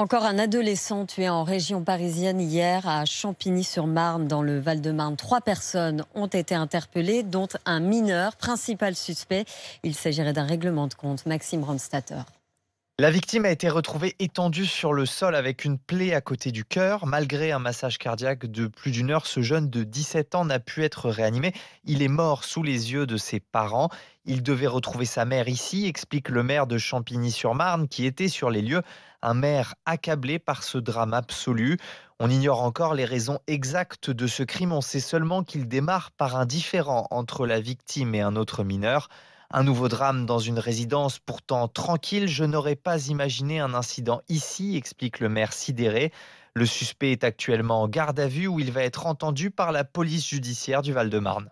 Encore un adolescent tué en région parisienne hier à Champigny-sur-Marne, dans le Val-de-Marne. Trois personnes ont été interpellées, dont un mineur, principal suspect. Il s'agirait d'un règlement de compte. Maxime Ramstatter. La victime a été retrouvée étendue sur le sol avec une plaie à côté du cœur. Malgré un massage cardiaque de plus d'une heure, ce jeune de 17 ans n'a pu être réanimé. Il est mort sous les yeux de ses parents. Il devait retrouver sa mère ici, explique le maire de Champigny-sur-Marne qui était sur les lieux, un maire accablé par ce drame absolu. On ignore encore les raisons exactes de ce crime, on sait seulement qu'il démarre par un différend entre la victime et un autre mineur. Un nouveau drame dans une résidence pourtant tranquille. Je n'aurais pas imaginé un incident ici, explique le maire sidéré. Le suspect est actuellement en garde à vue où il va être entendu par la police judiciaire du Val-de-Marne.